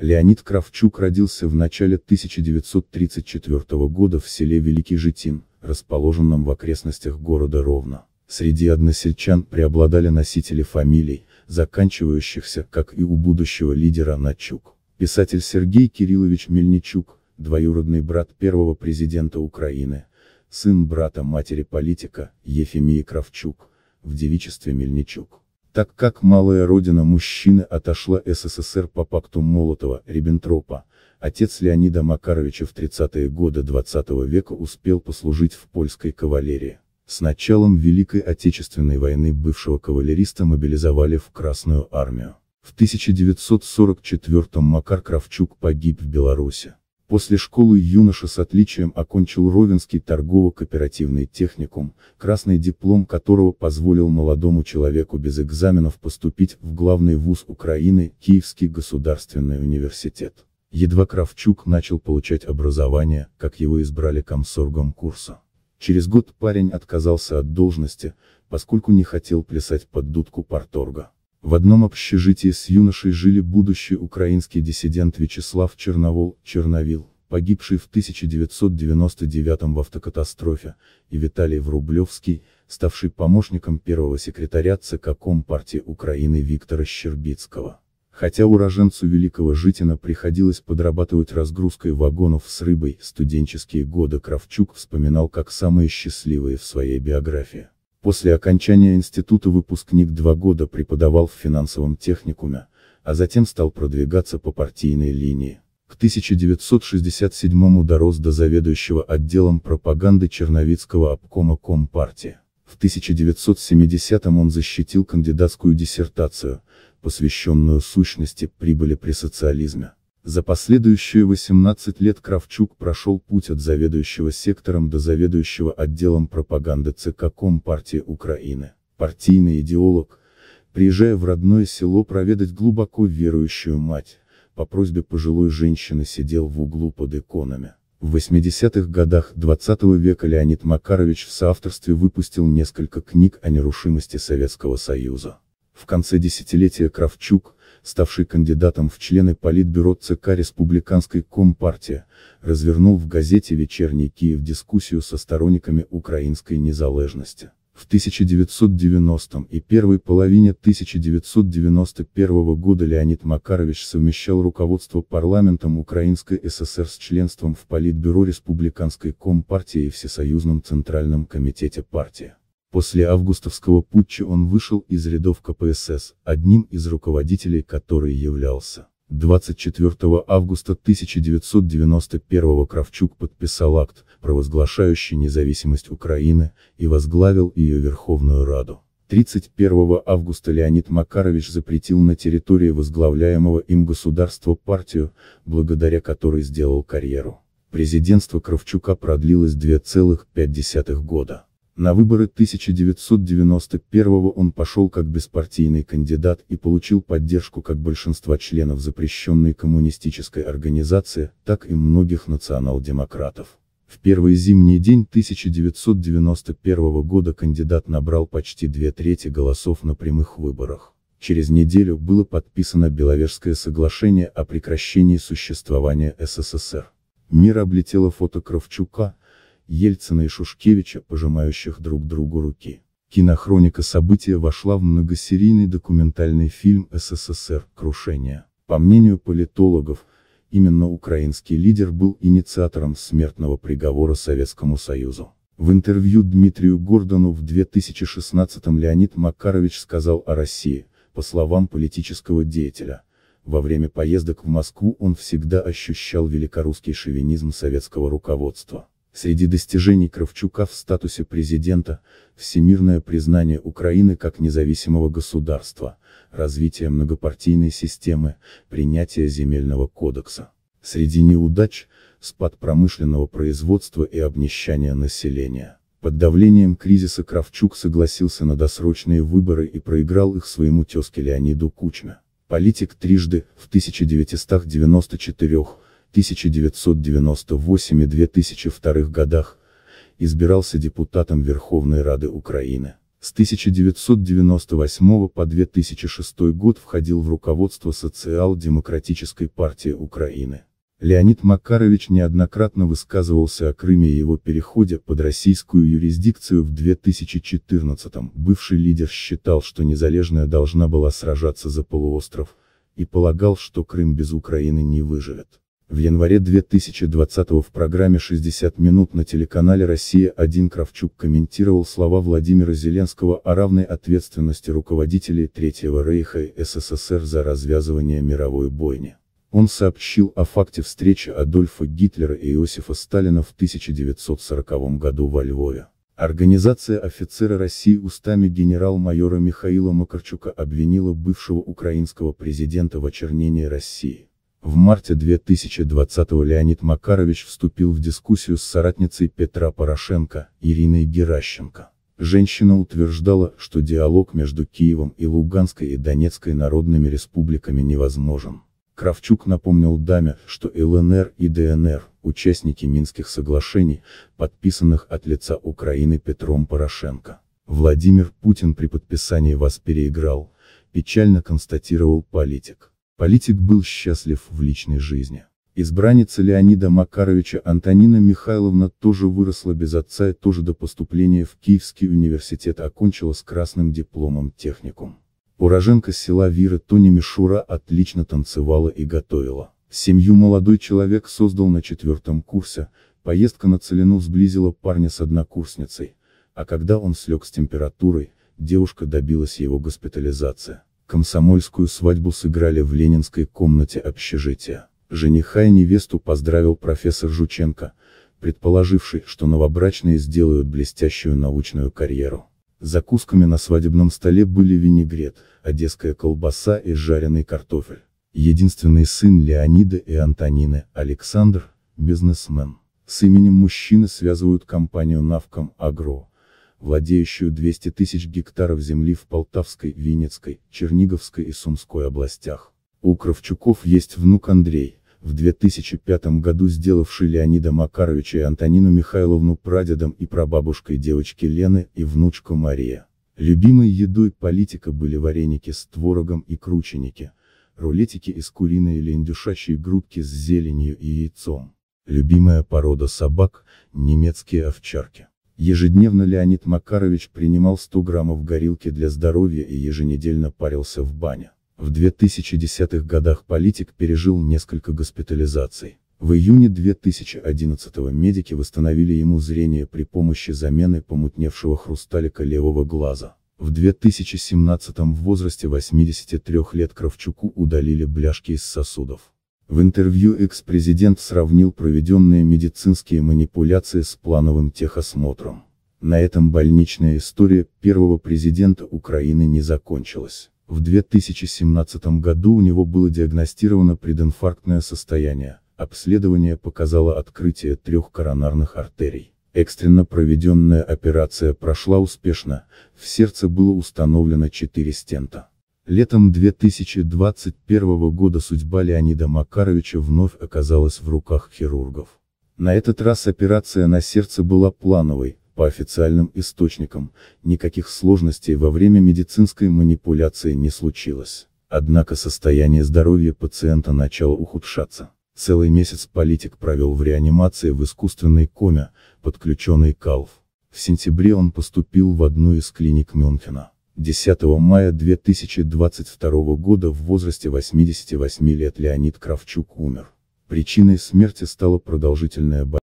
Леонид Кравчук родился в начале 1934 года в селе Великий Житин, расположенном в окрестностях города Ровно. Среди односельчан преобладали носители фамилий, заканчивающихся, как и у будущего лидера Начук. Писатель Сергей Кириллович Мельничук, двоюродный брат первого президента Украины, сын брата матери политика, Ефимии Кравчук, в девичестве Мельничук так как малая родина мужчины отошла СССР по пакту Молотова-Риббентропа, отец Леонида Макаровича в 30-е годы 20 -го века успел послужить в польской кавалерии. С началом Великой Отечественной войны бывшего кавалериста мобилизовали в Красную армию. В 1944 Макар Кравчук погиб в Беларуси. После школы юноша с отличием окончил Ровенский торгово-кооперативный техникум, красный диплом которого позволил молодому человеку без экзаменов поступить в главный вуз Украины, Киевский государственный университет. Едва Кравчук начал получать образование, как его избрали комсоргом курса. Через год парень отказался от должности, поскольку не хотел плясать под дудку парторга. В одном общежитии с юношей жили будущий украинский диссидент Вячеслав Черновол, Черновил, погибший в 1999 в автокатастрофе, и Виталий Врублевский, ставший помощником первого секретаря ЦК Компартии Украины Виктора Щербицкого. Хотя уроженцу Великого Житина приходилось подрабатывать разгрузкой вагонов с рыбой, студенческие годы Кравчук вспоминал как самые счастливые в своей биографии. После окончания института выпускник два года преподавал в финансовом техникуме, а затем стал продвигаться по партийной линии. К 1967-му дорос до заведующего отделом пропаганды Черновицкого обкома Компартии. В 1970-м он защитил кандидатскую диссертацию, посвященную сущности прибыли при социализме. За последующие 18 лет Кравчук прошел путь от заведующего сектором до заведующего отделом пропаганды ЦК Компартии Украины. Партийный идеолог, приезжая в родное село проведать глубоко верующую мать, по просьбе пожилой женщины сидел в углу под иконами. В 80-х годах 20 -го века Леонид Макарович в соавторстве выпустил несколько книг о нерушимости Советского Союза. В конце десятилетия Кравчук, ставший кандидатом в члены Политбюро ЦК Республиканской Компартии, развернул в газете «Вечерний Киев» дискуссию со сторонниками украинской незалежности. В 1990 и первой половине 1991 года Леонид Макарович совмещал руководство парламентом Украинской ССР с членством в Политбюро Республиканской Компартии и Всесоюзном Центральном Комитете партии. После августовского путча он вышел из рядов КПСС, одним из руководителей которой являлся. 24 августа 1991 Кравчук подписал акт, провозглашающий независимость Украины, и возглавил ее Верховную Раду. 31 августа Леонид Макарович запретил на территории возглавляемого им государства партию, благодаря которой сделал карьеру. Президентство Кравчука продлилось 2,5 года. На выборы 1991 он пошел как беспартийный кандидат и получил поддержку как большинства членов запрещенной коммунистической организации, так и многих национал-демократов. В первый зимний день 1991 года кандидат набрал почти две трети голосов на прямых выборах. Через неделю было подписано Беловежское соглашение о прекращении существования СССР. Мир облетело фото Кравчука, Ельцина и Шушкевича, пожимающих друг другу руки. Кинохроника события вошла в многосерийный документальный фильм СССР «Крушение». По мнению политологов, именно украинский лидер был инициатором смертного приговора Советскому Союзу. В интервью Дмитрию Гордону в 2016-м Леонид Макарович сказал о России, по словам политического деятеля, во время поездок в Москву он всегда ощущал великорусский шовинизм советского руководства. Среди достижений Кравчука в статусе президента, всемирное признание Украины как независимого государства, развитие многопартийной системы, принятие земельного кодекса. Среди неудач, спад промышленного производства и обнищание населения. Под давлением кризиса Кравчук согласился на досрочные выборы и проиграл их своему тезке Леониду Кучме. Политик трижды, в 1994 1998 и 2002 годах, избирался депутатом Верховной Рады Украины. С 1998 по 2006 год входил в руководство Социал-демократической партии Украины. Леонид Макарович неоднократно высказывался о Крыме и его переходе под российскую юрисдикцию в 2014-м. Бывший лидер считал, что незалежная должна была сражаться за полуостров, и полагал, что Крым без Украины не выживет. В январе 2020 в программе «60 минут» на телеканале «Россия-1» Кравчук комментировал слова Владимира Зеленского о равной ответственности руководителей Третьего Рейха и СССР за развязывание мировой бойни. Он сообщил о факте встречи Адольфа Гитлера и Иосифа Сталина в 1940 году во Львове. Организация офицера России устами генерал-майора Михаила Макарчука обвинила бывшего украинского президента в очернении России. В марте 2020 Леонид Макарович вступил в дискуссию с соратницей Петра Порошенко, Ириной Геращенко. Женщина утверждала, что диалог между Киевом и Луганской и Донецкой народными республиками невозможен. Кравчук напомнил Даме, что ЛНР и ДНР – участники Минских соглашений, подписанных от лица Украины Петром Порошенко. Владимир Путин при подписании вас переиграл, печально констатировал политик. Политик был счастлив в личной жизни. Избранница Леонида Макаровича Антонина Михайловна тоже выросла без отца и тоже до поступления в Киевский университет окончила с красным дипломом техникум. Уроженка села Вира Тони Мишура отлично танцевала и готовила. Семью молодой человек создал на четвертом курсе, поездка на Целину сблизила парня с однокурсницей, а когда он слег с температурой, девушка добилась его госпитализации. Комсомольскую свадьбу сыграли в ленинской комнате общежития. Жениха и невесту поздравил профессор Жученко, предположивший, что новобрачные сделают блестящую научную карьеру. Закусками на свадебном столе были винегрет, одесская колбаса и жареный картофель. Единственный сын Леонида и Антонины, Александр, бизнесмен. С именем мужчины связывают компанию «Навком Агро», владеющую 200 тысяч гектаров земли в Полтавской, Винницкой, Черниговской и Сумской областях. У Кравчуков есть внук Андрей, в 2005 году сделавший Леонида Макаровича и Антонину Михайловну прадедом и прабабушкой девочки Лены и внучку Мария. Любимой едой политика были вареники с творогом и крученики, рулетики из куриной или индюшачьей грудки с зеленью и яйцом. Любимая порода собак – немецкие овчарки. Ежедневно Леонид Макарович принимал 100 граммов горилки для здоровья и еженедельно парился в бане. В 2010-х годах политик пережил несколько госпитализаций. В июне 2011-го медики восстановили ему зрение при помощи замены помутневшего хрусталика левого глаза. В 2017-м в возрасте 83 лет Кравчуку удалили бляшки из сосудов. В интервью экс-президент сравнил проведенные медицинские манипуляции с плановым техосмотром. На этом больничная история первого президента Украины не закончилась. В 2017 году у него было диагностировано прединфарктное состояние, обследование показало открытие трех коронарных артерий. Экстренно проведенная операция прошла успешно, в сердце было установлено 4 стента. Летом 2021 года судьба Леонида Макаровича вновь оказалась в руках хирургов. На этот раз операция на сердце была плановой, по официальным источникам, никаких сложностей во время медицинской манипуляции не случилось. Однако состояние здоровья пациента начало ухудшаться. Целый месяц политик провел в реанимации в искусственной коме, подключенной к АЛФ. В сентябре он поступил в одну из клиник Мюнхена. 10 мая 2022 года в возрасте 88 лет Леонид Кравчук умер. Причиной смерти стала продолжительная болезнь.